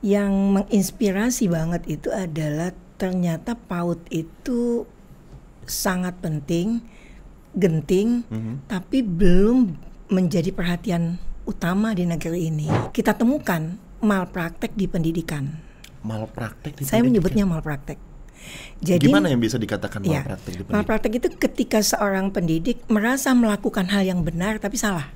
yang menginspirasi banget itu adalah ternyata PAUD itu sangat penting, genting, mm -hmm. tapi belum menjadi perhatian utama di negeri ini. Kita temukan malpraktek di pendidikan. Malpraktek di Saya pendidikan. menyebutnya malpraktek. Jadi gimana yang bisa dikatakan iya. malpraktek ya, di pendidikan? Malpraktek itu ketika seorang pendidik merasa melakukan hal yang benar tapi salah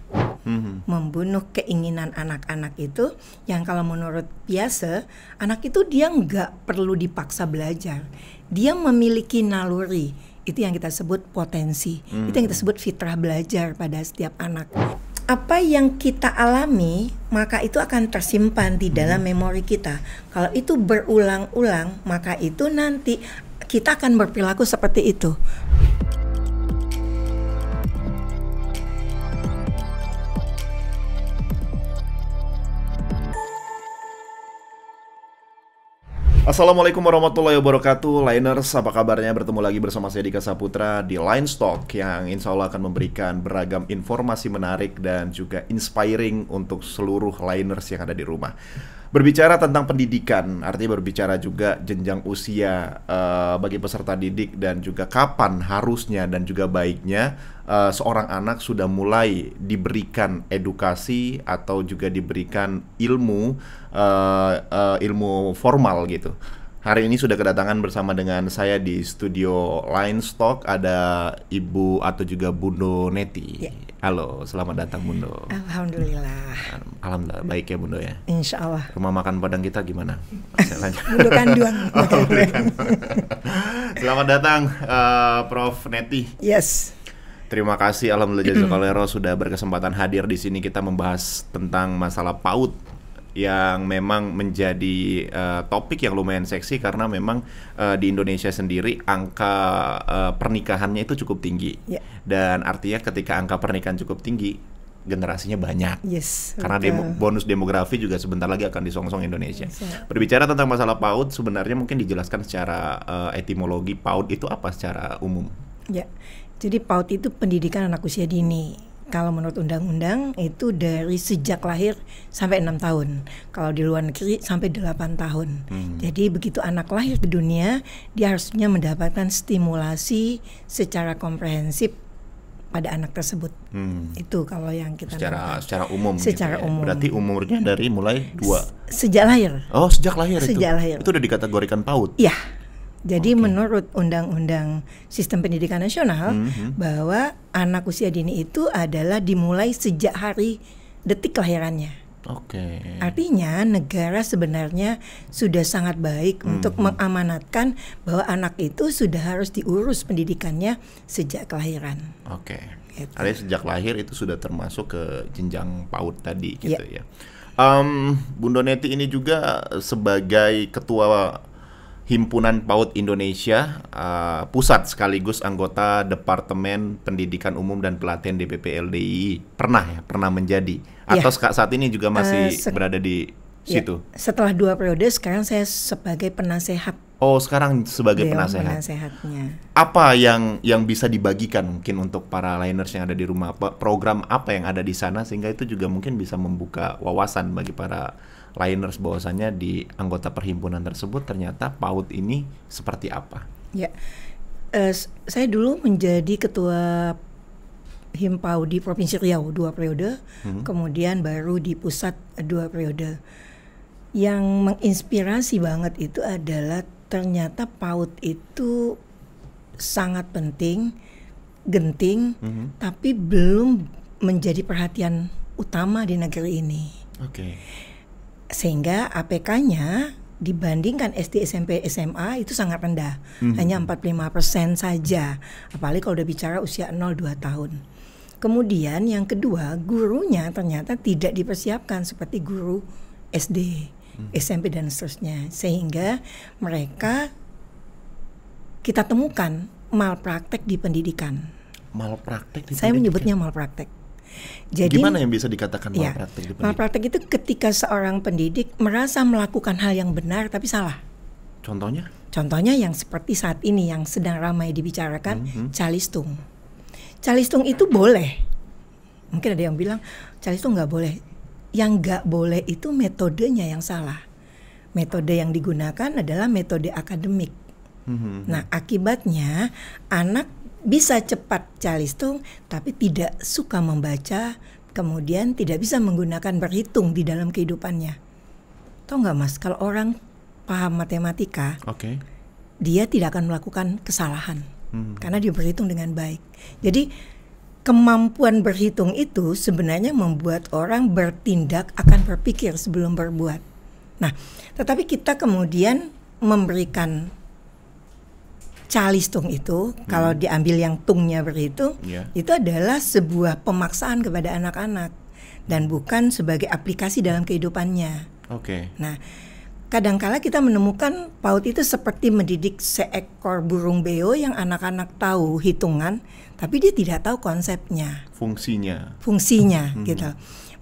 hmm. membunuh keinginan anak-anak itu yang kalau menurut biasa anak itu dia nggak perlu dipaksa belajar dia memiliki naluri itu yang kita sebut potensi hmm. itu yang kita sebut fitrah belajar pada setiap anak apa yang kita alami maka itu akan tersimpan di dalam hmm. memori kita kalau itu berulang-ulang maka itu nanti kita akan berperilaku seperti itu Assalamualaikum warahmatullahi wabarakatuh Liners, apa kabarnya? Bertemu lagi bersama saya Dika Saputra di Line Stock Yang insya Allah akan memberikan beragam informasi menarik dan juga inspiring untuk seluruh Liners yang ada di rumah Berbicara tentang pendidikan, artinya berbicara juga jenjang usia uh, bagi peserta didik dan juga kapan harusnya dan juga baiknya uh, seorang anak sudah mulai diberikan edukasi atau juga diberikan ilmu uh, uh, ilmu formal gitu. Hari ini sudah kedatangan bersama dengan saya di studio Line Stock ada Ibu atau juga Bundo Neti. Ya. Halo, selamat datang Bundo. Alhamdulillah. Alhamdulillah baik ya Bundo ya. Insya Allah. Rumah makan Padang kita gimana? Bundo Kanduang. oh, kan selamat datang uh, Prof Neti. Yes. Terima kasih Alhamdulillah Jazakallah sudah berkesempatan hadir di sini kita membahas tentang masalah PAUD yang memang menjadi uh, topik yang lumayan seksi karena memang uh, di Indonesia sendiri angka uh, pernikahannya itu cukup tinggi yeah. dan artinya ketika angka pernikahan cukup tinggi generasinya banyak. Yes. Karena demo, bonus demografi juga sebentar lagi akan disongsong Indonesia. Yes, yeah. Berbicara tentang masalah PAUD, sebenarnya mungkin dijelaskan secara uh, etimologi PAUD itu apa secara umum? Ya, yeah. jadi PAUD itu pendidikan anak usia dini kalau menurut undang-undang itu dari sejak lahir sampai enam tahun. Kalau di luar negeri sampai 8 tahun. Hmm. Jadi begitu anak lahir ke dunia, dia harusnya mendapatkan stimulasi secara komprehensif pada anak tersebut. Hmm. Itu kalau yang kita secara nampak. secara umum. Gitu secara gitu ya. umum. Berarti umurnya dari mulai dua. sejak lahir. Oh, sejak lahir sejak itu. lahir. Itu udah dikategorikan paut. Iya. Jadi okay. menurut Undang-Undang Sistem Pendidikan Nasional mm-hmm. bahwa anak usia dini itu adalah dimulai sejak hari detik kelahirannya. Oke. Okay. Artinya negara sebenarnya sudah sangat baik mm-hmm. untuk mhm. mengamanatkan bahwa anak itu sudah harus diurus pendidikannya sejak kelahiran. Oke. Okay. Gitu. Artinya sejak lahir itu sudah termasuk ke jenjang PAUD tadi gitu yeah. ya. Um, Bunda Neti ini juga sebagai ketua Himpunan PAUD Indonesia uh, pusat sekaligus anggota Departemen Pendidikan Umum dan Pelatihan DPP LDI pernah ya pernah menjadi iya. atau ya. saat ini juga eh, masih uh, berada di ya, situ. setelah dua periode sekarang saya sebagai penasehat. Oh sekarang sebagai iya, penasehat. Penasehatnya. Apa yang yang bisa dibagikan mungkin untuk para liners yang ada di rumah? Program apa yang ada di sana sehingga itu juga mungkin bisa membuka wawasan bagi para liners bahwasanya di anggota perhimpunan tersebut ternyata PAUD ini seperti apa? Ya, uh, saya dulu menjadi ketua Himpau di Provinsi Riau dua periode, hmm. kemudian baru di pusat dua periode. Yang menginspirasi banget itu adalah ternyata PAUD itu sangat penting, genting, hmm. tapi belum menjadi perhatian utama di negeri ini. Oke. Okay sehingga APK-nya dibandingkan SD, SMP, SMA itu sangat rendah. Mm -hmm. Hanya 45% saja. Apalagi kalau udah bicara usia 0-2 tahun. Kemudian yang kedua, gurunya ternyata tidak dipersiapkan seperti guru SD, hmm. SMP dan seterusnya. Sehingga mereka kita temukan malpraktek di pendidikan. Malpraktek di Saya pendidikan. menyebutnya malpraktek. Jadi gimana yang bisa dikatakan iya. malpraktik? Ya, malpraktik itu ketika seorang pendidik merasa melakukan hal yang benar tapi salah. Contohnya? Contohnya yang seperti saat ini yang sedang ramai dibicarakan mm -hmm. calistung. Calistung itu boleh. Mungkin ada yang bilang calistung nggak boleh. Yang nggak boleh itu metodenya yang salah. Metode yang digunakan adalah metode akademik. Mm -hmm. Nah, akibatnya anak bisa cepat calistung tapi tidak suka membaca, kemudian tidak bisa menggunakan berhitung di dalam kehidupannya. tau nggak mas, kalau orang paham matematika, okay. dia tidak akan melakukan kesalahan hmm. karena dia berhitung dengan baik. Jadi kemampuan berhitung itu sebenarnya membuat orang bertindak akan berpikir sebelum berbuat. Nah, tetapi kita kemudian memberikan calistung itu hmm. kalau diambil yang tungnya begitu yeah. itu adalah sebuah pemaksaan kepada anak-anak dan bukan sebagai aplikasi dalam kehidupannya. Oke. Okay. Nah, kadangkala kita menemukan PAUD itu seperti mendidik seekor burung beo yang anak-anak tahu hitungan, tapi dia tidak tahu konsepnya. Fungsinya. Fungsinya, hmm. gitu.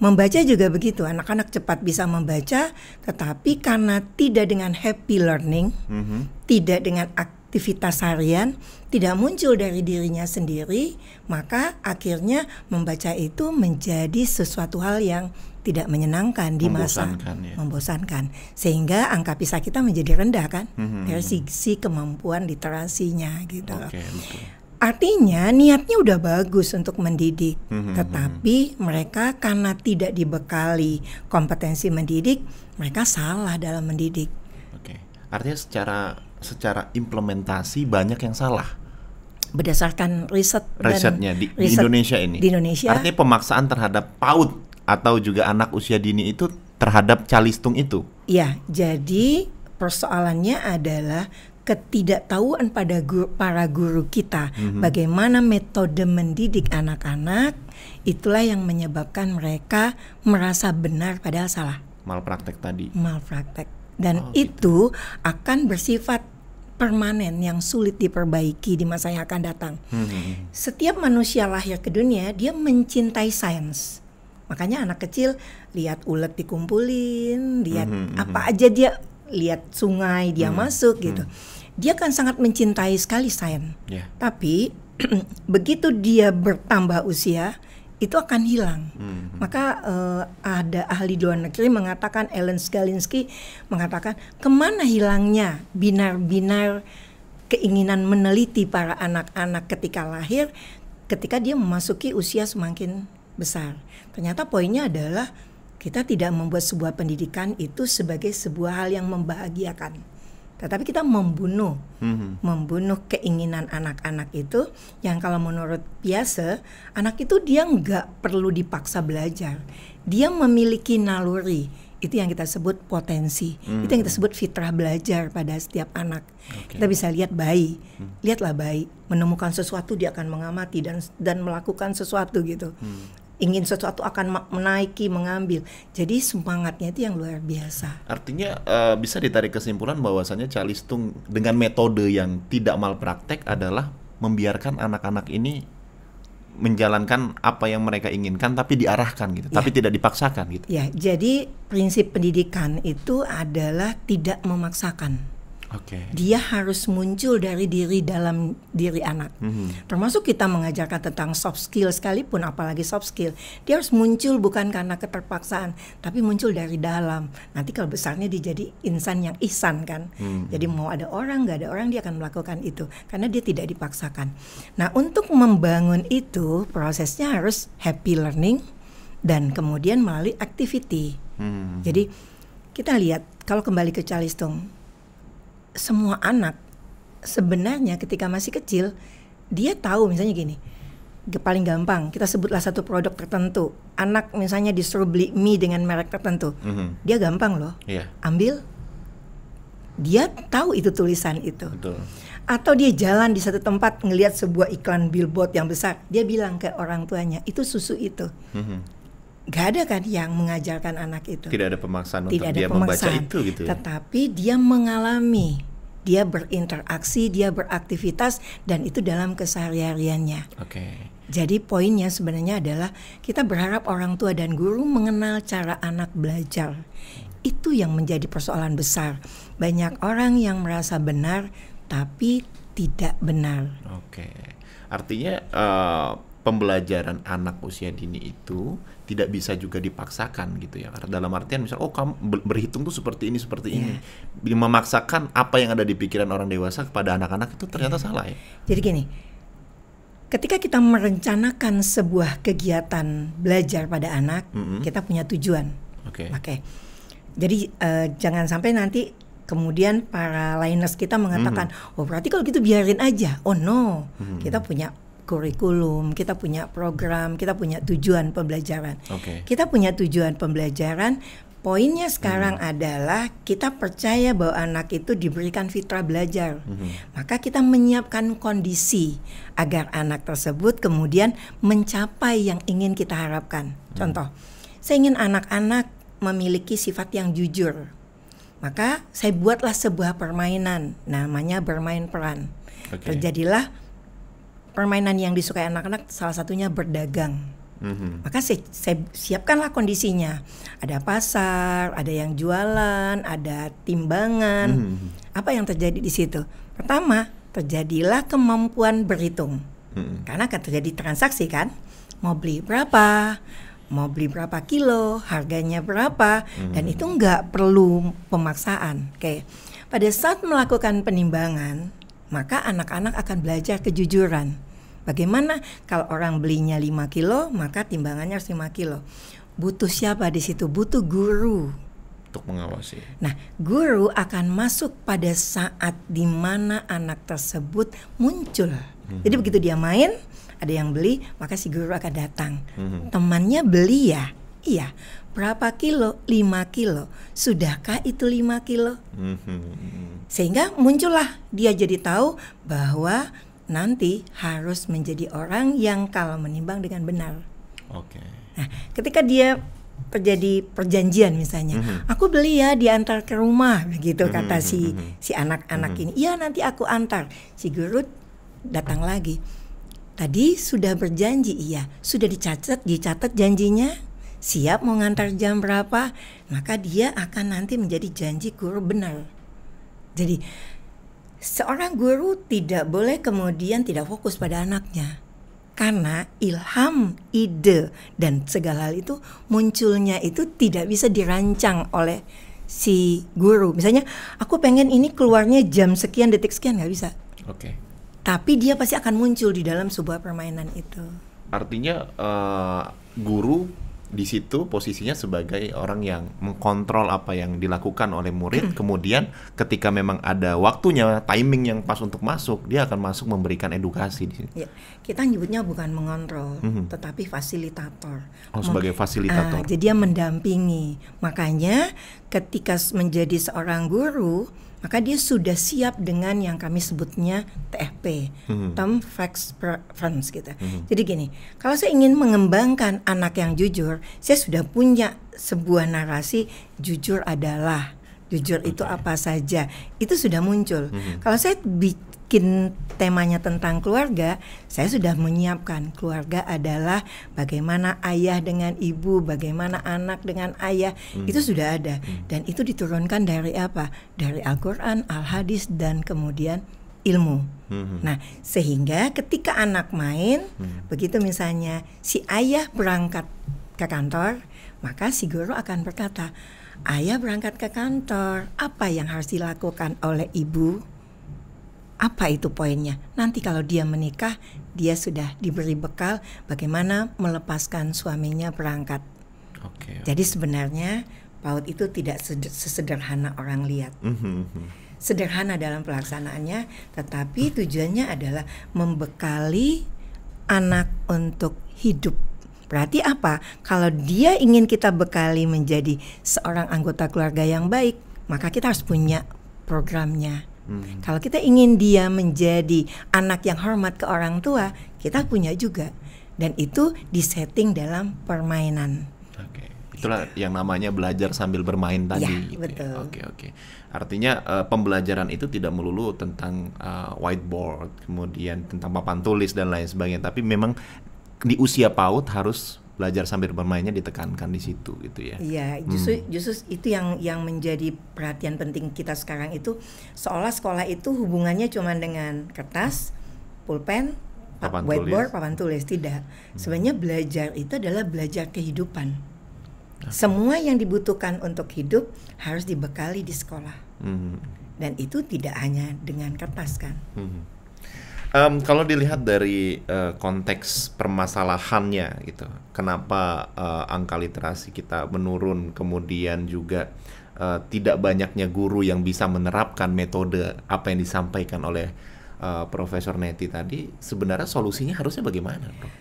Membaca juga begitu, anak-anak cepat bisa membaca, tetapi karena tidak dengan happy learning, mm -hmm. tidak dengan aktif aktivitas harian tidak muncul dari dirinya sendiri, maka akhirnya membaca itu menjadi sesuatu hal yang tidak menyenangkan di masa membosankan, ya. membosankan sehingga angka pisah kita menjadi rendah kan mm-hmm. dari mhm. sisi kemampuan literasinya gitu. Okay, Artinya niatnya udah bagus untuk mendidik, hmm tetapi mereka karena tidak dibekali kompetensi mendidik, mereka salah dalam mendidik. Oke, okay. artinya secara secara implementasi banyak yang salah berdasarkan riset risetnya di, riset di Indonesia ini di Indonesia artinya pemaksaan terhadap PAUD atau juga anak usia dini itu terhadap calistung itu ya jadi persoalannya adalah ketidaktahuan pada guru, para guru kita mm-hmm. bagaimana metode mendidik anak-anak itulah yang menyebabkan mereka merasa benar padahal salah malpraktek tadi malpraktek dan oh, gitu. itu gitu. akan bersifat permanen yang sulit diperbaiki di masa yang akan datang. Hmm. Setiap manusia lahir ke dunia dia mencintai sains. Makanya anak kecil lihat ulet dikumpulin, lihat hmm, hmm apa hmm. aja dia lihat sungai dia hmm. masuk hmm. gitu. Hmm. Dia kan sangat mencintai sekali sains. Yeah. Tapi begitu dia bertambah usia, itu akan hilang. Hmm. Maka uh, ada ahli luar negeri mengatakan Ellen Skalinski mengatakan kemana hilangnya binar-binar keinginan meneliti para anak-anak ketika lahir, ketika dia memasuki usia semakin besar. Ternyata poinnya adalah kita tidak membuat sebuah pendidikan itu sebagai sebuah hal yang membahagiakan tetapi kita membunuh hmm. membunuh keinginan anak-anak itu yang kalau menurut biasa anak itu dia nggak perlu dipaksa belajar dia memiliki naluri itu yang kita sebut potensi hmm. itu yang kita mm-hmm. sebut fitrah belajar pada setiap anak okay. kita bisa lihat bayi mm. lihatlah bayi menemukan sesuatu dia akan mengamati dan dan melakukan sesuatu gitu hmm ingin sesuatu akan menaiki, mengambil. Jadi semangatnya itu yang luar biasa. Artinya uh, bisa ditarik kesimpulan bahwasannya Calistung dengan metode yang tidak malpraktek adalah membiarkan anak-anak ini menjalankan apa yang mereka inginkan tapi diarahkan gitu, ya. tapi tidak dipaksakan gitu. Ya, jadi prinsip pendidikan itu adalah tidak memaksakan. Okay. Dia harus muncul dari diri dalam diri anak. Mm-hmm. Termasuk kita mengajarkan tentang soft skill sekalipun, apalagi soft skill, dia harus muncul bukan karena keterpaksaan, tapi muncul dari dalam. Nanti kalau besarnya dia jadi insan yang ihsan kan. Mm-hmm. Jadi mau ada orang nggak ada orang dia akan melakukan itu karena dia tidak dipaksakan. Nah untuk membangun itu prosesnya harus happy learning dan kemudian melalui activity. Mm-hmm. Jadi kita lihat kalau kembali ke Charleston semua anak sebenarnya ketika masih kecil dia tahu misalnya gini paling gampang kita sebutlah satu produk tertentu anak misalnya disuruh beli mie dengan merek tertentu mm -hmm. dia gampang loh yeah. ambil dia tahu itu tulisan itu Betul. atau dia jalan di satu tempat ngelihat sebuah iklan billboard yang besar dia bilang ke orang tuanya itu susu itu mm -hmm nggak ada kan yang mengajarkan anak itu. Tidak ada pemaksaan Tidak untuk ada dia pemaksaan, membaca itu gitu ya. Tetapi dia mengalami, dia berinteraksi, dia beraktivitas dan itu dalam kesehariannya. Oke. Okay. Jadi poinnya sebenarnya adalah kita berharap orang tua dan guru mengenal cara anak belajar. Itu yang menjadi persoalan besar. Banyak orang yang merasa benar tapi tidak benar. Oke. Artinya uh, pembelajaran anak usia dini itu tidak bisa juga dipaksakan gitu ya karena dalam artian misal oh kamu berhitung tuh seperti ini seperti yeah. ini iya. memaksakan apa yang ada di pikiran orang dewasa kepada anak-anak itu ternyata yeah. salah ya jadi gini ketika kita merencanakan sebuah kegiatan belajar pada anak mm -hmm. kita punya tujuan oke okay. okay. jadi uh, jangan sampai nanti kemudian para liners kita mengatakan mm -hmm. oh berarti kalau gitu biarin aja oh no mm -hmm. kita punya kurikulum, kita punya program, kita punya tujuan pembelajaran. Okay. Kita punya tujuan pembelajaran. Poinnya sekarang hmm. adalah kita percaya bahwa anak itu diberikan fitrah belajar. Hmm. Maka kita menyiapkan kondisi agar anak tersebut kemudian mencapai yang ingin kita harapkan. Hmm. Contoh, saya ingin anak-anak memiliki sifat yang jujur. Maka saya buatlah sebuah permainan namanya bermain peran. Okay. Terjadilah permainan yang disukai anak-anak salah satunya berdagang. Mm-hmm. Maka saya, saya siapkanlah kondisinya. Ada pasar, ada yang jualan, ada timbangan. Mm-hmm. Apa yang terjadi di situ? Pertama, terjadilah kemampuan berhitung. Mm-hmm. Karena akan terjadi transaksi kan, mau beli berapa, mau beli berapa kilo, harganya berapa, mm-hmm. dan itu nggak perlu pemaksaan. Oke, pada saat melakukan penimbangan maka anak-anak akan belajar kejujuran. Bagaimana kalau orang belinya 5 kilo, maka timbangannya harus 5 kilo. Butuh siapa di situ? Butuh guru. Untuk mengawasi. Nah, guru akan masuk pada saat di mana anak tersebut muncul. -hmm. Jadi begitu dia main, ada yang beli, maka si guru akan datang. -hmm. Temannya beli ya? Iya berapa kilo? 5 kilo. Sudahkah itu 5 kilo? Mm-hmm. Sehingga muncullah dia jadi tahu bahwa nanti harus menjadi orang yang kalau menimbang dengan benar. Oke. Okay. Nah, ketika dia terjadi perjanjian misalnya, mm-hmm. aku beli ya diantar ke rumah begitu mm-hmm. kata si mm-hmm. si anak-anak mm-hmm. ini. Iya nanti aku antar. Si guru datang lagi. Tadi sudah berjanji iya, sudah dicatat dicatat janjinya siap mau ngantar jam berapa, maka dia akan nanti menjadi janji guru benar. Jadi seorang guru tidak boleh kemudian tidak fokus pada anaknya. Karena ilham, ide, dan segala hal itu munculnya itu tidak bisa dirancang oleh si guru. Misalnya, aku pengen ini keluarnya jam sekian detik sekian nggak bisa. Oke. Okay. Tapi dia pasti akan muncul di dalam sebuah permainan itu. Artinya uh, guru di situ posisinya sebagai orang yang mengkontrol apa yang dilakukan oleh murid. Hmm. Kemudian ketika memang ada waktunya, timing yang pas untuk masuk, dia akan masuk memberikan edukasi di sini. Ya, kita nyebutnya bukan mengontrol, hmm tetapi fasilitator. Oh, sebagai fasilitator. Uh, jadi dia mendampingi. Makanya ketika menjadi seorang guru, maka dia sudah siap dengan yang kami sebutnya TFP, hmm. term facts preference gitu. Hmm. Jadi gini, kalau saya ingin mengembangkan anak yang jujur, saya sudah punya sebuah narasi jujur adalah jujur okay. itu apa saja. Itu sudah muncul. Hmm. Kalau saya bikin temanya tentang keluarga, saya sudah menyiapkan keluarga adalah bagaimana ayah dengan ibu, bagaimana anak dengan ayah, hmm. itu sudah ada hmm. dan itu diturunkan dari apa? Dari Al-Qur'an, Al-Hadis dan kemudian ilmu. Hmm. Nah, sehingga ketika anak main, hmm. begitu misalnya si ayah berangkat ke kantor, maka si guru akan berkata, "Ayah berangkat ke kantor, apa yang harus dilakukan oleh ibu?" Apa itu poinnya? Nanti kalau dia menikah, dia sudah diberi bekal bagaimana melepaskan suaminya berangkat. Oke. okay. Jadi sebenarnya PAUD itu tidak sesederhana orang lihat. Mhm, mhm. Sederhana dalam pelaksanaannya, tetapi tujuannya adalah membekali anak untuk hidup. Berarti apa? Kalau dia ingin kita bekali menjadi seorang anggota keluarga yang baik, maka kita harus punya programnya. Hmm. Kalau kita ingin dia menjadi anak yang hormat ke orang tua, kita punya juga. Dan itu disetting dalam permainan. Oke. Okay. Itulah gitu. yang namanya belajar sambil bermain tadi. Ya, gitu ya. betul. Oke, okay, oke. Okay. Artinya uh, pembelajaran itu tidak melulu tentang uh, whiteboard, kemudian tentang papan tulis dan lain sebagainya, tapi memang di usia PAUD harus belajar sambil bermainnya ditekankan di situ gitu ya. Iya, hmm. justru hmm. justru itu yang yang menjadi perhatian penting kita sekarang itu seolah sekolah itu hubungannya cuma dengan kertas, pulpen, papan whiteboard, tulis. papan tulis tidak. Hmm. Sebenarnya belajar itu adalah belajar kehidupan. Ah. Semua yang dibutuhkan untuk hidup harus dibekali di sekolah. Hmm. Dan itu tidak hanya dengan kertas kan. Hmm um, kalau dilihat dari uh, konteks permasalahannya gitu, kenapa uh, angka literasi kita menurun, kemudian juga uh, tidak banyaknya guru yang bisa menerapkan metode apa yang disampaikan oleh uh, Profesor Neti tadi, sebenarnya solusinya harusnya bagaimana, Prof?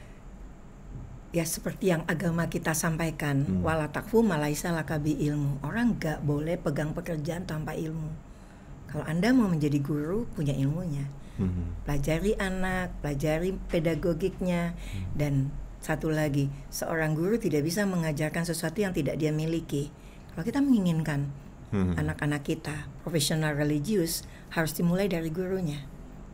Ya seperti yang agama kita sampaikan, hmm. wala takfu malaysa lakabi ilmu. Orang nggak boleh pegang pekerjaan tanpa ilmu. Kalau Anda mau menjadi guru, punya ilmunya hmm. pelajari anak pelajari pedagogiknya hmm. dan satu lagi seorang guru tidak bisa mengajarkan sesuatu yang tidak dia miliki kalau kita menginginkan mm-hmm. anak-anak hmm. kita profesional religius harus dimulai dari gurunya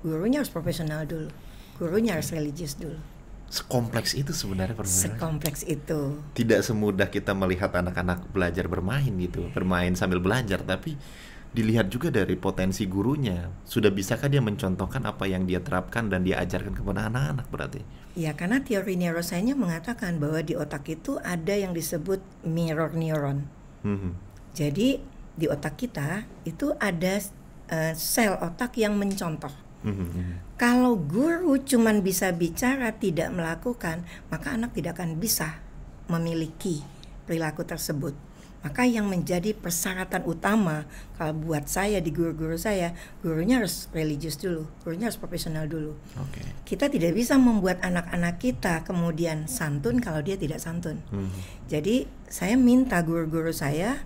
gurunya harus profesional dulu gurunya harus religius dulu sekompleks itu sebenarnya permainan. Sekompleks itu. Tidak semudah kita melihat anak-anak belajar bermain gitu, bermain sambil belajar, tapi dilihat juga dari potensi gurunya. Sudah bisakah dia mencontohkan apa yang dia terapkan dan dia ajarkan kepada anak-anak berarti? Ya, karena teori neurosainsnya mengatakan bahwa di otak itu ada yang disebut mirror neuron. Hmm. Jadi di otak kita itu ada uh, sel otak yang mencontoh. Hmm. Kalau guru cuma bisa bicara tidak melakukan, maka anak tidak akan bisa memiliki perilaku tersebut. Maka yang menjadi persyaratan utama kalau buat saya di guru-guru saya, gurunya harus religius dulu, gurunya harus profesional dulu. Okay. Kita tidak bisa membuat anak-anak kita kemudian santun kalau dia tidak santun. Hmm. Jadi saya minta guru-guru saya,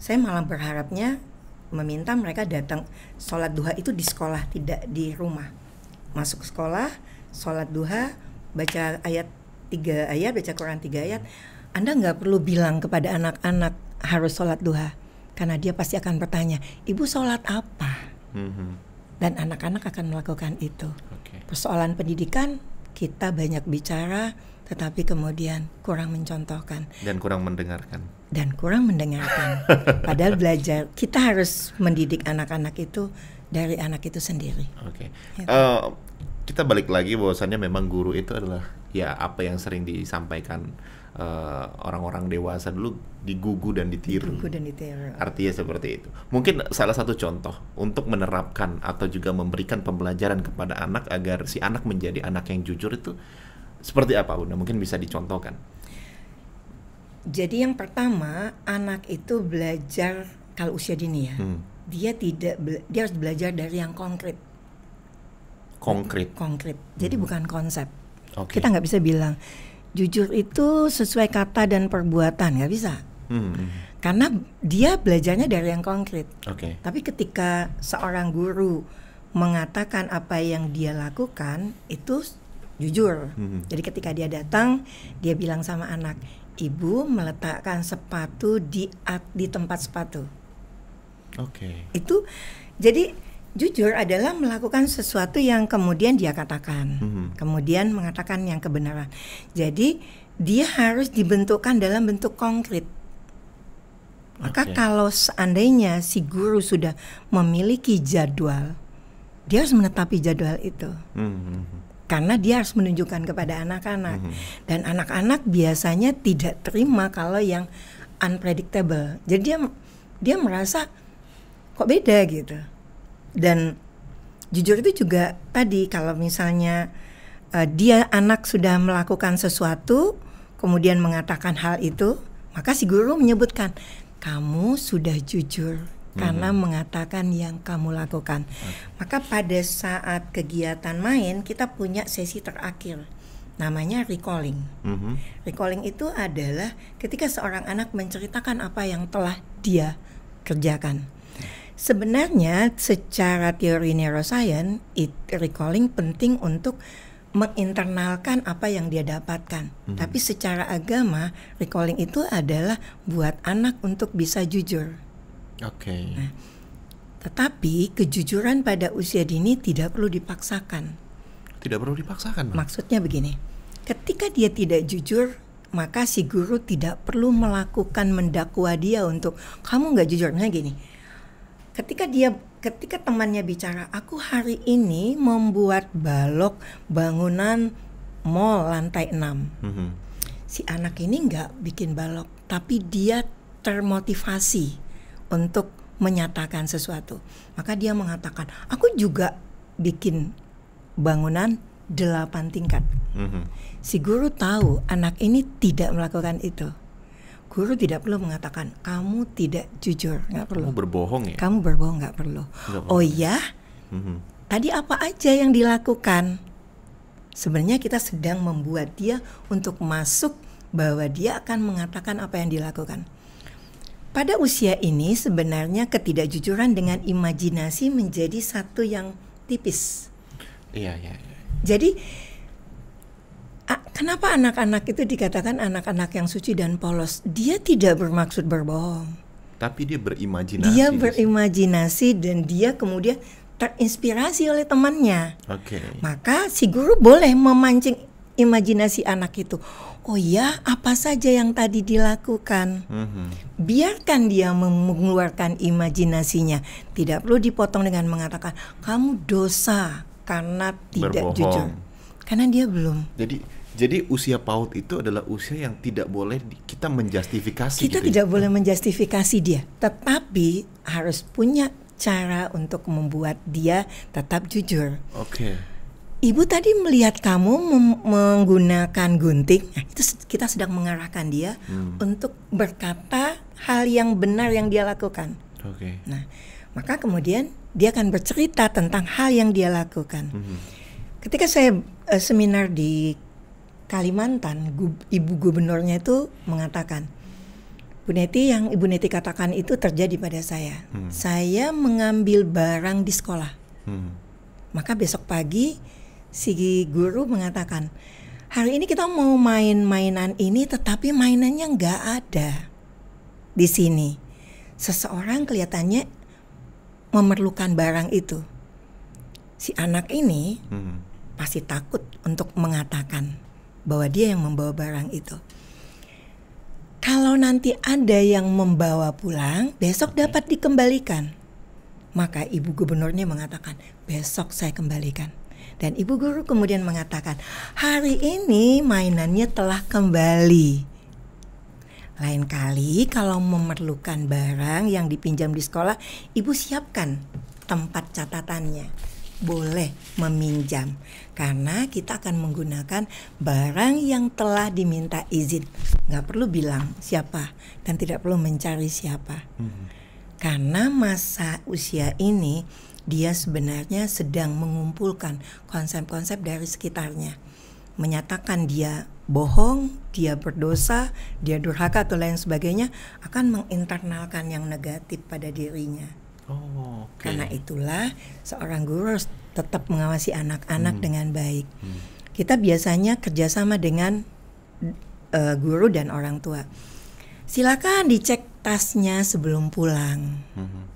saya malah berharapnya meminta mereka datang sholat duha itu di sekolah tidak di rumah. Masuk sekolah, sholat duha, baca ayat tiga ayat, baca Quran tiga ayat. Anda nggak perlu bilang kepada anak-anak harus sholat duha karena dia pasti akan bertanya ibu sholat apa mm-hmm. dan anak-anak akan melakukan itu okay. persoalan pendidikan kita banyak bicara tetapi kemudian kurang mencontohkan dan kurang mendengarkan dan kurang mendengarkan padahal belajar kita harus mendidik anak-anak itu dari anak itu sendiri. Oke. Okay. Gitu. Uh, eh, kita balik lagi bahwasannya memang guru itu adalah ya apa yang sering disampaikan Eh, orang-orang uh, dewasa dulu digugu dan ditiru. Digugu dan ditiru. Artinya seperti itu. Mungkin salah satu contoh untuk menerapkan atau juga memberikan pembelajaran kepada anak agar si anak menjadi anak yang jujur itu seperti apa, Bunda? Mungkin bisa dicontohkan. Jadi yang pertama, anak itu belajar kalau usia dini ya. Hmm. Dia tidak dia harus belajar dari yang konkret. Konkret. Konkret. Jadi hmm. bukan konsep. Okay. Kita nggak bisa bilang Jujur itu sesuai kata dan perbuatan nggak bisa. Hmm. hmm. Karena dia belajarnya dari yang konkret. Okay. Tapi ketika seorang guru mengatakan apa yang dia lakukan itu jujur. Hmm, hmm. Jadi ketika dia datang, dia bilang sama anak, ibu meletakkan sepatu di di tempat sepatu. Oke. Okay. Itu jadi jujur adalah melakukan sesuatu yang kemudian dia katakan, mm-hmm. kemudian mengatakan yang kebenaran. Jadi dia harus dibentukkan dalam bentuk konkret. Maka okay. kalau seandainya si guru sudah memiliki jadwal, dia harus menetapi jadwal itu. Mm-hmm. Karena dia harus menunjukkan kepada anak-anak, mm-hmm. dan anak-anak biasanya tidak terima kalau yang unpredictable. Jadi dia dia merasa kok beda gitu dan jujur itu juga tadi kalau misalnya uh, dia anak sudah melakukan sesuatu kemudian mengatakan hal itu maka si guru menyebutkan kamu sudah jujur karena mm -hmm. mengatakan yang kamu lakukan. Maka pada saat kegiatan main kita punya sesi terakhir namanya recalling. Mm -hmm. Recalling itu adalah ketika seorang anak menceritakan apa yang telah dia kerjakan. Sebenarnya secara teori neuroscience, it, recalling penting untuk menginternalkan apa yang dia dapatkan. hmm Tapi secara agama, recalling itu adalah buat anak untuk bisa jujur. Oke. Okay. Nah, tetapi kejujuran pada usia dini tidak perlu dipaksakan. Tidak perlu dipaksakan. Bang. Maksudnya begini, ketika dia tidak jujur, maka si guru tidak perlu melakukan mendakwa dia untuk kamu nggak jujurnya gini ketika dia ketika temannya bicara aku hari ini membuat balok bangunan mall lantai 6 mm -hmm. si anak ini nggak bikin balok tapi dia termotivasi untuk menyatakan sesuatu maka dia mengatakan aku juga bikin bangunan delapan tingkat mm -hmm. si guru tahu anak ini tidak melakukan itu guru tidak perlu mengatakan kamu tidak jujur nggak perlu kamu berbohong ya kamu berbohong nggak perlu gak oh iya, mm-hmm. tadi apa aja yang dilakukan sebenarnya kita sedang membuat dia untuk masuk bahwa dia akan mengatakan apa yang dilakukan pada usia ini sebenarnya ketidakjujuran dengan imajinasi menjadi satu yang tipis iya iya, iya. jadi kenapa anak-anak itu dikatakan anak-anak yang suci dan polos? Dia tidak bermaksud berbohong. Tapi dia berimajinasi. Dia berimajinasi dan dia kemudian terinspirasi oleh temannya. Oke. Okay. Maka si guru boleh memancing imajinasi anak itu. Oh ya, apa saja yang tadi dilakukan? Mm-hmm. Biarkan dia mengeluarkan imajinasinya. Tidak perlu dipotong dengan mengatakan kamu dosa karena tidak Berbohong. jujur. Karena dia belum. Jadi jadi usia PAUD itu adalah usia yang tidak boleh kita menjustifikasi. Kita gitu ya. tidak ya? boleh menjustifikasi dia, tetapi harus punya cara untuk membuat dia tetap jujur. Oke. Okay. Ibu tadi melihat kamu menggunakan gunting, nah, itu kita sedang mengarahkan dia hmm. untuk berkata hal yang benar yang dia lakukan. Oke. Okay. Nah, maka kemudian dia akan bercerita tentang hal yang dia lakukan. Hmm. Ketika saya uh, seminar di Kalimantan, ibu gubernurnya itu mengatakan, Bu Neti yang Ibu Neti katakan itu terjadi pada saya. Hmm. Saya mengambil barang di sekolah. Hmm. Maka besok pagi si guru mengatakan, hari ini kita mau main mainan ini tetapi mainannya nggak ada di sini. Seseorang kelihatannya memerlukan barang itu. Si anak ini hmm. pasti takut untuk mengatakan bahwa dia yang membawa barang itu. Kalau nanti ada yang membawa pulang, besok okay. dapat dikembalikan. Maka ibu gubernurnya mengatakan, besok saya kembalikan. Dan ibu guru kemudian mengatakan, hari ini mainannya telah kembali. Lain kali kalau memerlukan barang yang dipinjam di sekolah, ibu siapkan tempat catatannya boleh meminjam karena kita akan menggunakan barang yang telah diminta izin nggak perlu bilang siapa dan tidak perlu mencari siapa hmm. karena masa usia ini dia sebenarnya sedang mengumpulkan konsep-konsep dari sekitarnya menyatakan dia bohong, dia berdosa, dia durhaka atau lain sebagainya akan menginternalkan yang negatif pada dirinya. Oh, okay. Karena itulah seorang guru tetap mengawasi anak-anak hmm. dengan baik. Hmm. Kita biasanya kerjasama dengan uh, guru dan orang tua. Silakan dicek tasnya sebelum pulang. Hmm.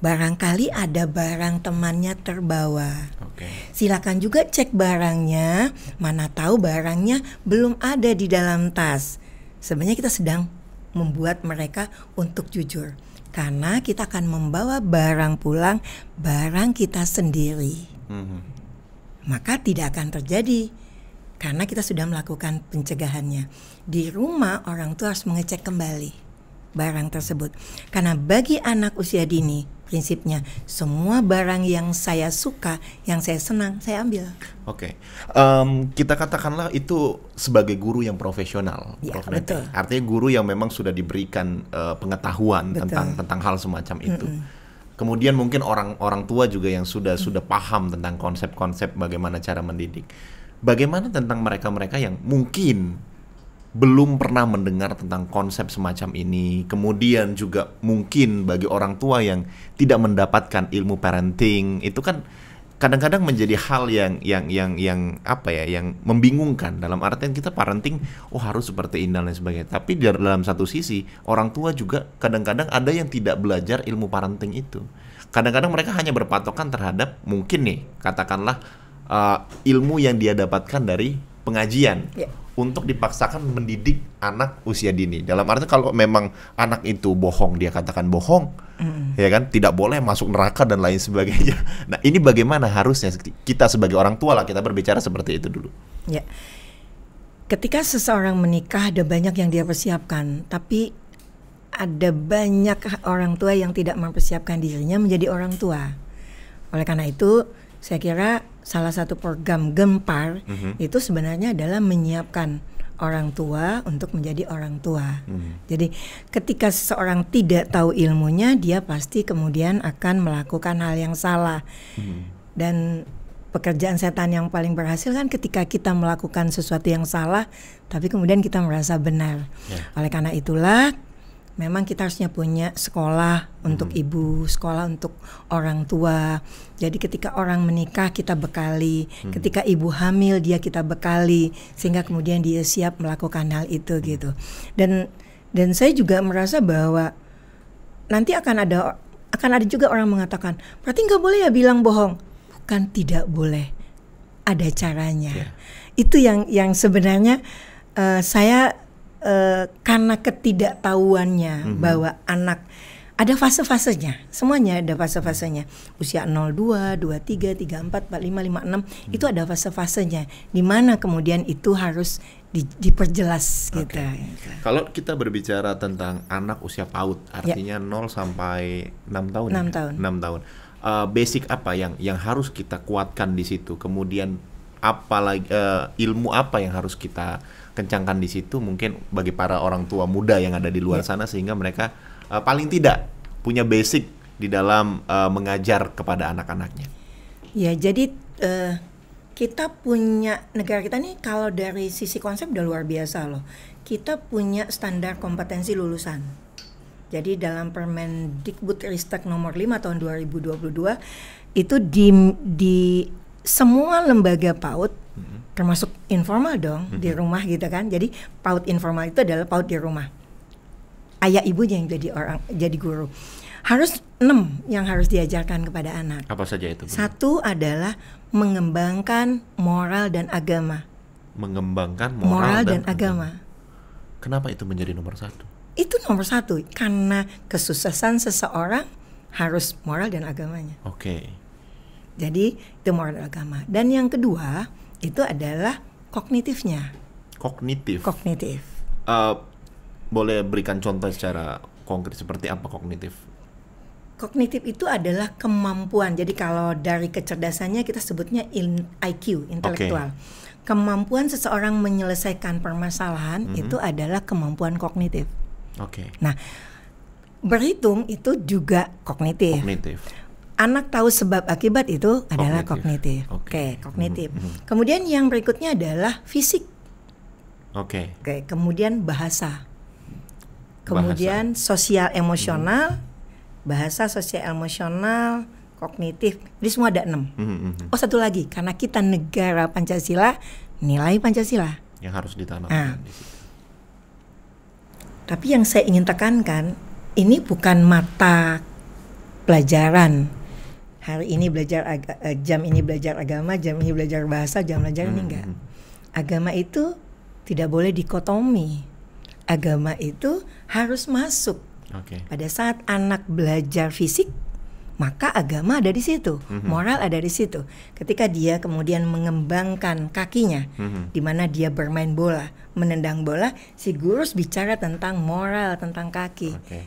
Barangkali ada barang temannya terbawa. Okay. Silakan juga cek barangnya. Mana tahu barangnya belum ada di dalam tas. Sebenarnya kita sedang membuat mereka untuk jujur karena kita akan membawa barang pulang barang kita sendiri. Hmm. Maka tidak akan terjadi karena kita sudah melakukan pencegahannya. Di rumah orang tua harus mengecek kembali barang tersebut. Karena bagi anak usia dini prinsipnya semua barang yang saya suka, yang saya senang, saya ambil. Oke, okay. um, kita katakanlah itu sebagai guru yang profesional, ya, Prof. Betul. Artinya guru yang memang sudah diberikan uh, pengetahuan betul. tentang tentang hal semacam itu. Mm -mm. Kemudian mungkin orang-orang tua juga yang sudah mm. sudah paham tentang konsep-konsep bagaimana cara mendidik. Bagaimana tentang mereka-mereka yang mungkin belum pernah mendengar tentang konsep semacam ini. Kemudian juga mungkin bagi orang tua yang tidak mendapatkan ilmu parenting itu kan kadang-kadang menjadi hal yang yang yang yang apa ya yang membingungkan dalam artian kita parenting oh harus seperti ini dan lain sebagainya tapi dalam satu sisi orang tua juga kadang-kadang ada yang tidak belajar ilmu parenting itu kadang-kadang mereka hanya berpatokan terhadap mungkin nih katakanlah uh, ilmu yang dia dapatkan dari pengajian yeah. untuk dipaksakan mendidik anak usia dini. Dalam arti kalau memang anak itu bohong dia katakan bohong, mm. ya kan tidak boleh masuk neraka dan lain sebagainya. Nah ini bagaimana harusnya kita sebagai orang tua lah kita berbicara seperti itu dulu. yeah. ketika seseorang menikah ada banyak yang dia persiapkan, tapi ada banyak orang tua yang tidak mempersiapkan dirinya menjadi orang tua. Oleh karena itu, saya kira salah satu program Gempar mm-hmm. itu sebenarnya adalah menyiapkan orang tua untuk menjadi orang tua. Mm-hmm. Jadi ketika seseorang tidak tahu ilmunya, dia pasti kemudian akan melakukan hal yang salah. Mm-hmm. Dan pekerjaan setan yang paling berhasil kan ketika kita melakukan sesuatu yang salah tapi kemudian kita merasa benar. Yeah. Oleh karena itulah memang kita harusnya punya sekolah hmm. untuk ibu, sekolah untuk orang tua. Jadi ketika orang menikah kita bekali, hmm. ketika ibu hamil dia kita bekali sehingga kemudian dia siap melakukan hal itu gitu. Dan dan saya juga merasa bahwa nanti akan ada akan ada juga orang mengatakan, berarti nggak boleh ya bilang bohong. Bukan tidak boleh, ada caranya. Yeah. Itu yang yang sebenarnya uh, saya uh, karena ketidaktahuannya mm -hmm. bahwa anak ada fase-fasenya. Semuanya ada fase-fasenya. Usia 02, 23, 34, 45, 56 hmm. itu ada fase-fasenya di mana kemudian itu harus di, diperjelas gitu. okay. gitu. Kalau kita berbicara tentang anak usia PAUD, ya. artinya ya. 0 sampai 6 tahun. 6 ya? tahun. 6 tahun. Uh, basic apa yang yang harus kita kuatkan di situ? Kemudian apa lagi uh, ilmu apa yang harus kita kencangkan di situ mungkin bagi para orang tua muda yang ada di luar yeah. sana sehingga mereka uh, paling tidak punya basic di dalam uh, mengajar kepada anak-anaknya. Ya, jadi uh, kita punya negara kita nih kalau dari sisi konsep udah luar biasa loh. Kita punya standar kompetensi lulusan. Jadi dalam permen dikbudristek nomor 5 tahun 2022 itu di di semua lembaga PAUD mm -hmm termasuk informal dong mm -hmm. di mm-hmm. rumah gitu kan. Jadi PAUD informal itu adalah PAUD di rumah. Ayah ibunya yang jadi orang jadi guru. Harus enam yang harus diajarkan kepada anak. Apa saja itu? Bu? Satu adalah mengembangkan moral dan agama. Mengembangkan moral, moral dan, dan agama. Kenapa itu menjadi nomor satu? Itu nomor satu karena kesuksesan seseorang harus moral dan agamanya. Oke. Okay. Jadi itu moral dan agama. Dan yang kedua itu adalah kognitifnya. Kognitif. Kognitif. Uh, boleh berikan contoh secara konkret seperti apa kognitif? Kognitif itu adalah kemampuan. Jadi kalau dari kecerdasannya kita sebutnya in, IQ, intelektual. Okay. Kemampuan seseorang menyelesaikan permasalahan mm -hmm. itu adalah kemampuan kognitif. Oke. Okay. Nah, berhitung itu juga kognitif. Kognitif anak tahu sebab akibat itu adalah kognitif. Oke, okay. okay, hmm, kognitif. Mm -hmm. Kemudian yang berikutnya adalah fisik. Oke. Okay. Oke, okay, kemudian bahasa. Kemudian bahasa. sosial emosional, mm -hmm. bahasa sosial emosional, kognitif. Jadi semua ada enam. Mm -hmm. Oh, satu lagi karena kita negara Pancasila, nilai Pancasila yang harus ditanamkan nah. di situ. Tapi yang saya ingin tekankan, ini bukan mata pelajaran hari ini belajar aga, eh, jam ini belajar agama, jam ini belajar bahasa, jam belajar ini hmm, enggak. Hmm, hmm. Agama itu tidak boleh dikotomi. Agama itu harus masuk. Okay. Pada saat anak belajar fisik, maka agama ada di situ, moral ada di situ. Ketika dia kemudian mengembangkan kakinya, di mana dia bermain bola, menendang bola, si gurus bicara tentang moral, tentang kaki. Okay.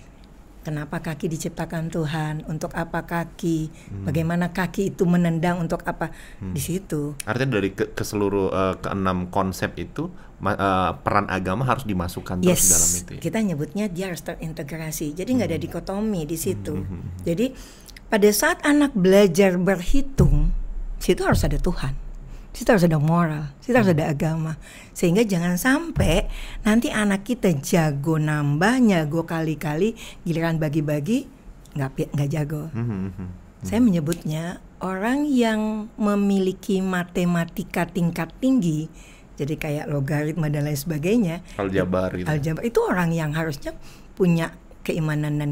Kenapa kaki diciptakan Tuhan? Untuk apa kaki? Hmm. Bagaimana kaki itu menendang untuk apa? Hmm. Di situ. Artinya dari ke, keseluruh uh, eh, keenam konsep itu uh, peran agama harus dimasukkan yes. dalam itu. Ya? Kita nyebutnya dia harus terintegrasi. Jadi nggak hmm. ada dikotomi di situ. Hmm. Jadi pada saat anak belajar berhitung, situ harus ada Tuhan kita harus ada moral, kita harus hmm. ada agama. Sehingga jangan sampai nanti anak kita jago nambah, jago kali-kali, giliran bagi-bagi nggak nggak jago. Hmm, hmm, Saya menyebutnya orang yang memiliki matematika tingkat tinggi, jadi kayak logaritma dan lain sebagainya. Aljabar. Gitu. Ya? Aljabar itu orang yang harusnya punya keimanan dan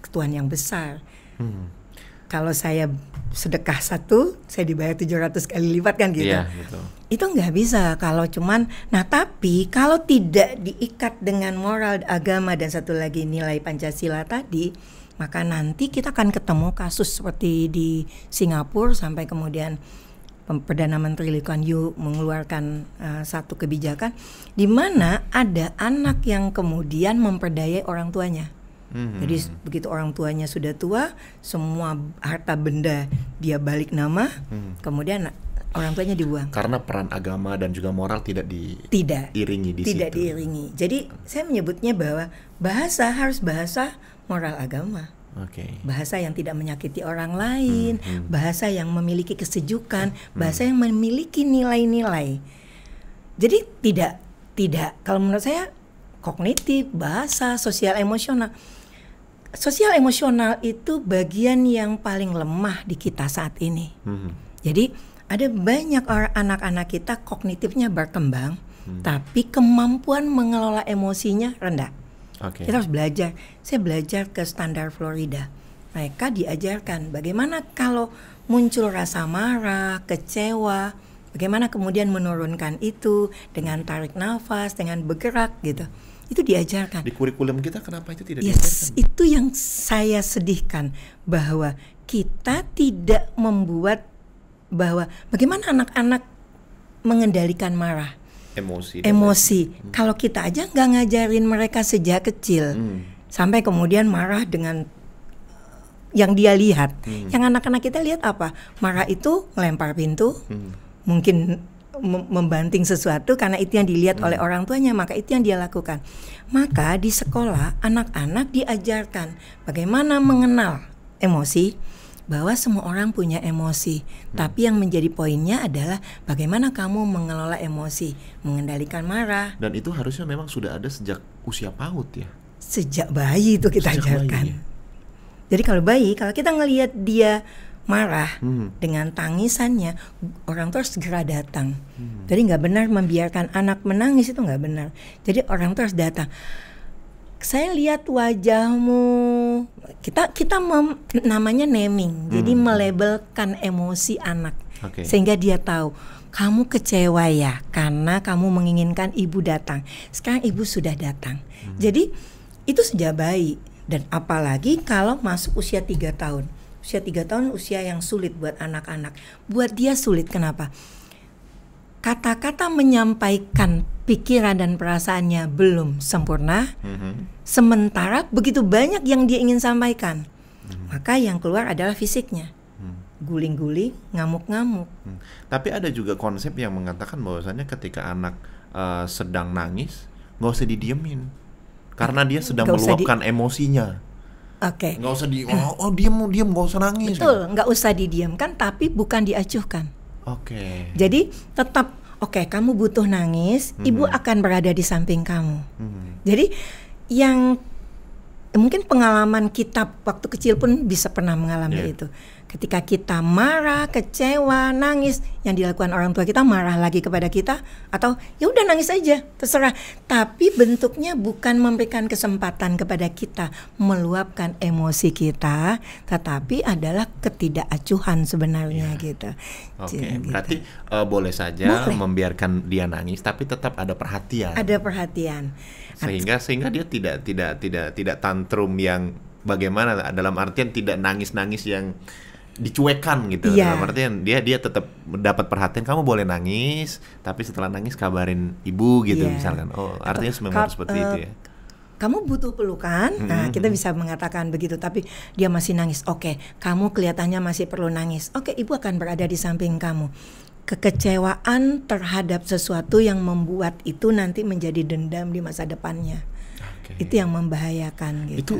ketuhan yang besar. Hmm kalau saya sedekah satu saya dibayar 700 kali lipat kan gitu. Yeah, betul. Gitu. Itu nggak bisa kalau cuman nah tapi kalau tidak diikat dengan moral agama dan satu lagi nilai Pancasila tadi maka nanti kita akan ketemu kasus seperti di Singapura sampai kemudian Perdana Menteri Lee Kuan Yew mengeluarkan uh, satu kebijakan di mana ada anak yang kemudian memperdaya orang tuanya hmm Jadi begitu orang tuanya sudah tua, semua harta benda dia balik nama, mm-hmm. kemudian orang tuanya dibuang. Karena peran agama dan juga moral tidak di tidak iringi di tidak situ. diiringi. Jadi saya menyebutnya bahwa bahasa harus bahasa moral agama. Okay. Bahasa yang tidak menyakiti orang lain, hmm, hmm. bahasa yang memiliki kesejukan, hmm. bahasa yang memiliki nilai-nilai. Jadi tidak tidak kalau menurut saya kognitif, bahasa, sosial, emosional sosial emosional itu bagian yang paling lemah di kita saat ini. Hmm. Jadi ada banyak orang anak-anak kita kognitifnya berkembang, hmm. tapi kemampuan mengelola emosinya rendah. Okay. Kita harus belajar. Saya belajar ke standar Florida. Mereka diajarkan bagaimana kalau muncul rasa marah, kecewa, bagaimana kemudian menurunkan itu dengan tarik nafas, dengan bergerak gitu. Hmm itu diajarkan. Di kurikulum kita kenapa itu tidak yes, diajarkan? Itu yang saya sedihkan bahwa kita tidak membuat bahwa bagaimana anak-anak mengendalikan marah, emosi, emosi. Hmm. Kalau kita aja nggak ngajarin mereka sejak kecil, hmm. sampai kemudian marah dengan eh, yang dia lihat, hmm. yang anak-anak kita lihat apa? Marah itu melempar pintu, hmm. mungkin membanting sesuatu karena itu yang dilihat hmm. oleh orang tuanya maka itu yang dia lakukan maka di sekolah anak-anak diajarkan bagaimana mengenal emosi bahwa semua orang punya emosi, hmm. tapi yang menjadi poinnya adalah bagaimana kamu mengelola emosi, mengendalikan marah. Dan itu harusnya memang sudah ada sejak usia paut ya. Sejak bayi itu kita sejak ajarkan. Bayi, ya? Jadi kalau bayi, kalau kita ngelihat dia marah hmm. dengan tangisannya orang tua segera datang hmm. jadi nggak benar membiarkan anak menangis itu nggak benar jadi orang tua harus datang saya lihat wajahmu kita kita mem, namanya naming hmm. jadi melabelkan emosi anak okay. sehingga dia tahu kamu kecewa ya karena kamu menginginkan ibu datang sekarang ibu sudah datang hmm. jadi itu sudah baik dan apalagi kalau masuk usia tiga tahun usia 3 tahun usia yang sulit buat anak-anak. Buat dia sulit kenapa? Kata-kata menyampaikan pikiran dan perasaannya belum sempurna. Mm -hmm. Sementara begitu banyak yang dia ingin sampaikan. Mm -hmm. Maka yang keluar adalah fisiknya. Mm-hmm. Guling-guling, ngamuk-ngamuk. Hmm. Tapi ada juga konsep yang mengatakan bahwasannya ketika anak uh, sedang nangis, nggak usah didiemin karena dia sedang meluapkan di... emosinya. Oke. Okay. Nggak usah di oh, oh diam oh, diam gak usah nangis. Betul, gitu. nggak usah didiamkan tapi bukan diacuhkan. Oke. Okay. Jadi tetap oke okay, kamu butuh nangis, mm -hmm. ibu mhm. akan berada di samping kamu. Mm -hmm. Jadi yang mungkin pengalaman kita waktu kecil pun bisa pernah mengalami yeah. itu. Ketika kita marah, kecewa, nangis, yang dilakukan orang tua kita marah lagi kepada kita atau ya udah nangis aja, terserah. Tapi bentuknya bukan memberikan kesempatan kepada kita meluapkan emosi kita, tetapi adalah ketidakacuhan sebenarnya ya. gitu. Oke, gitu. berarti uh, boleh saja boleh. membiarkan dia nangis tapi tetap ada perhatian. Ada perhatian. Sehingga sehingga dia tidak tidak tidak tidak tantrum yang bagaimana dalam artian tidak nangis-nangis yang dicuekan gitu Iya. dalam artian dia dia tetap dapat perhatian kamu boleh nangis tapi setelah nangis kabarin ibu gitu misalnya, misalkan oh artinya memang seperti uh, itu eh, ya kamu butuh pelukan, -hmm. nah kita bisa mengatakan begitu. Tapi dia masih nangis. Oke, okay, kamu kelihatannya masih perlu nangis. Oke, okay, ibu akan berada di samping kamu kekecewaan terhadap sesuatu yang membuat itu nanti menjadi dendam di masa depannya okay. itu yang membahayakan gitu. Itu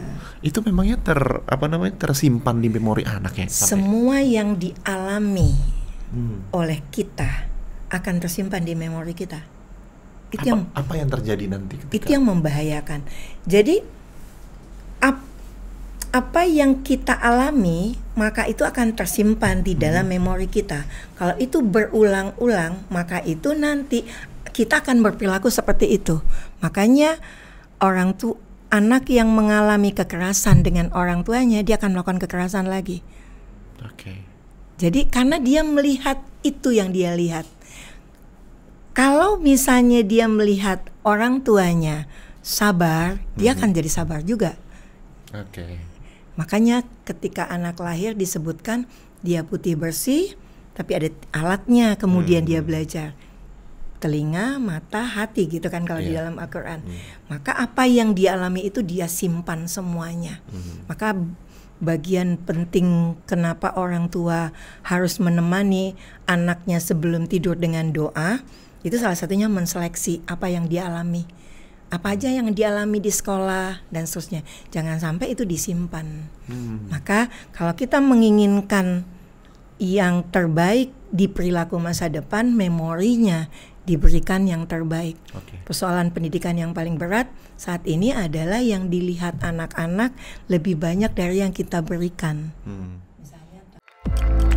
itu memangnya ter apa namanya tersimpan di memori anaknya ya. Sampai. Semua yang dialami hmm. oleh kita akan tersimpan di memori kita. Itu apa, yang apa yang terjadi nanti ketika Itu yang membahayakan. Jadi ap, apa yang kita alami maka itu akan tersimpan di hmm. dalam hmm. memori kita. Kalau itu berulang-ulang maka itu nanti kita akan berperilaku seperti itu. Makanya orang tuh anak yang mengalami kekerasan dengan orang tuanya dia akan melakukan kekerasan lagi. Oke. Okay. Jadi karena dia melihat itu yang dia lihat. Kalau misalnya dia melihat orang tuanya sabar, hmm. dia mhm. akan jadi sabar juga. Oke. Okay. Makanya ketika anak lahir disebutkan dia putih bersih, tapi ada alatnya kemudian hmm. dia belajar telinga, mata, hati gitu kan kalau yeah. di iya. dalam Al-Qur'an. Mm. Maka apa yang dialami itu dia simpan semuanya. Mm. Maka bagian penting kenapa orang tua harus menemani anaknya sebelum tidur dengan doa itu salah satunya menseleksi apa yang dialami apa hmm. aja yang dialami di sekolah dan seterusnya jangan sampai itu disimpan hmm. maka kalau kita menginginkan yang terbaik di perilaku masa depan memorinya diberikan yang terbaik. Okay. Persoalan pendidikan yang paling berat saat ini adalah yang dilihat anak-anak lebih banyak dari yang kita berikan. Hmm. Misalnya